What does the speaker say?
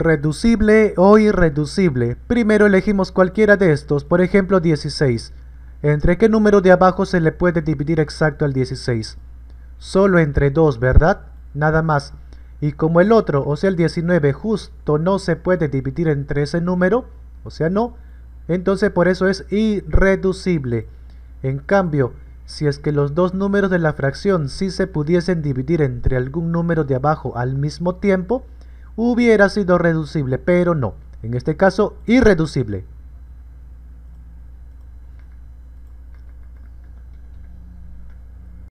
reducible o irreducible. Primero elegimos cualquiera de estos, por ejemplo 16. ¿Entre qué número de abajo se le puede dividir exacto al 16? Solo entre 2, ¿verdad? Nada más. Y como el otro, o sea el 19, justo no se puede dividir entre ese número, o sea no, entonces por eso es irreducible. En cambio, si es que los dos números de la fracción sí se pudiesen dividir entre algún número de abajo al mismo tiempo, hubiera sido reducible, pero no. En este caso, irreducible.